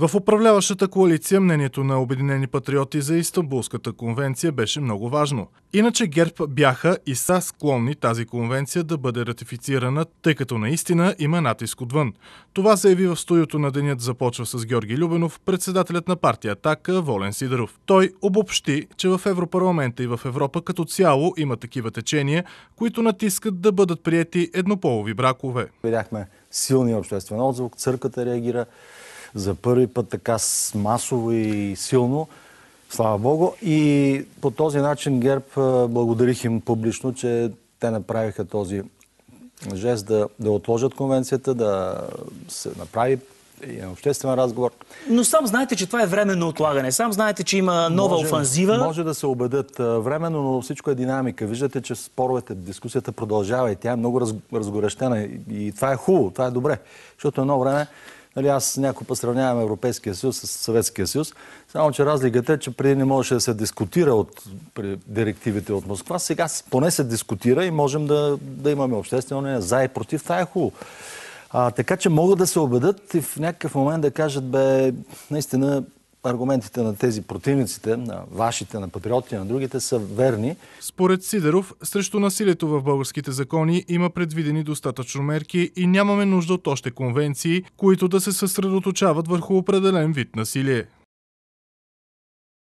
В управляващата коалиция мнението на Обединени патриоти за Истанбулската конвенция беше много важно. Иначе ГЕРБ бяха и са склонни тази конвенция да бъде ратифицирана, тъй като наистина има натиск отвън. Това заяви в студиото на денят започва с Георги Любенов, председателят на партия Атака Волен Сидоров. Той обобщи, че в Европарламента и в Европа като цяло има такива течения, които натискат да бъдат приети еднополови бракове. Видяхме силния обществен отзвук, църквата реагира за първи път така масово и силно. Слава Богу. И по този начин ГЕРБ благодарих им публично, че те направиха този жест да, да отложат конвенцията, да се направи обществен разговор. Но сам знаете, че това е временно отлагане. Сам знаете, че има нова може, офанзива. Може да се убедят временно, но всичко е динамика. Виждате, че споровете, дискусията продължава и тя е много разгорещена. и това е хубаво, това е добре. Защото едно време Нали, аз някой път сравнявам Европейския съюз с Съветския съюз. Само, че разликата е, че преди не можеше да се дискутира от директивите от Москва. Сега поне се дискутира и можем да, да имаме обществено не, за и против. Това е хубаво. А, така че могат да се убедат и в някакъв момент да кажат, бе, наистина аргументите на тези противниците, на вашите, на патриотите, на другите, са верни. Според Сидеров, срещу насилието в българските закони има предвидени достатъчно мерки и нямаме нужда от още конвенции, които да се съсредоточават върху определен вид насилие.